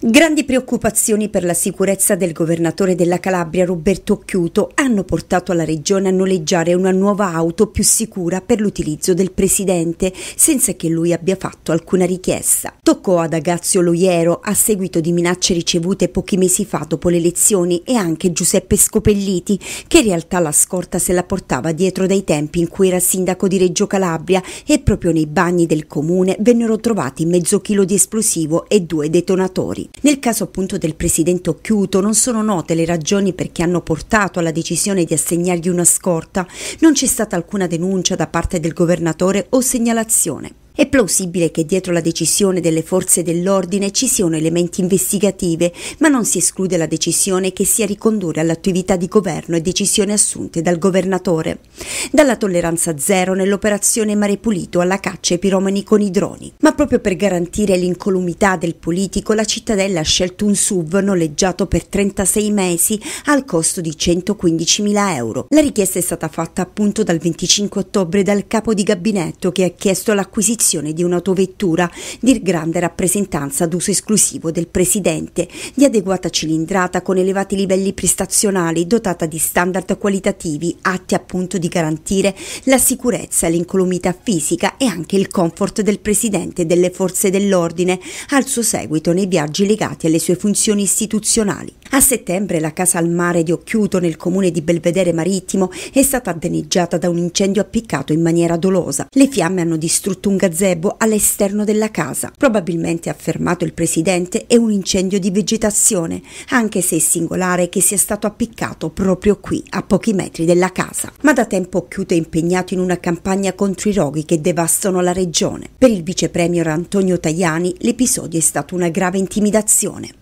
Grandi preoccupazioni per la sicurezza del governatore della Calabria Roberto Occhiuto hanno portato la regione a noleggiare una nuova auto più sicura per l'utilizzo del presidente, senza che lui abbia fatto alcuna richiesta. Toccò ad Agazio Loiero a seguito di minacce ricevute pochi mesi fa dopo le elezioni e anche Giuseppe Scopelliti, che in realtà la scorta se la portava dietro dai tempi in cui era sindaco di Reggio Calabria e proprio nei bagni del comune vennero trovati mezzo chilo di esplosivo e due detonatori. Nel caso appunto del presidente Occhiuto non sono note le ragioni perché hanno portato alla decisione di assegnargli una scorta, non c'è stata alcuna denuncia da parte del governatore o segnalazione. È plausibile che dietro la decisione delle forze dell'ordine ci siano elementi investigative, ma non si esclude la decisione che sia ricondurre all'attività di governo e decisioni assunte dal governatore. Dalla tolleranza zero nell'operazione Mare Pulito alla caccia ai piromani con i droni. Ma proprio per garantire l'incolumità del politico, la cittadella ha scelto un SUV noleggiato per 36 mesi al costo di 115.000 euro. La richiesta è stata fatta appunto dal 25 ottobre dal capo di gabinetto che ha chiesto l'acquisizione possessione di un'autovettura di grande rappresentanza d'uso esclusivo del Presidente, di adeguata cilindrata con elevati livelli prestazionali, dotata di standard qualitativi atti appunto di garantire la sicurezza, l'incolumità fisica e anche il comfort del Presidente delle forze dell'ordine al suo seguito nei viaggi legati alle sue funzioni istituzionali. A settembre la casa al mare di Occhiuto nel comune di Belvedere Marittimo è stata danneggiata da un incendio appiccato in maniera dolosa. Le fiamme hanno distrutto un gazebo all'esterno della casa. Probabilmente, ha affermato il presidente, è un incendio di vegetazione, anche se è singolare che sia stato appiccato proprio qui, a pochi metri della casa. Ma da tempo Occhiuto è impegnato in una campagna contro i roghi che devastano la regione. Per il vicepremier Antonio Tajani l'episodio è stato una grave intimidazione.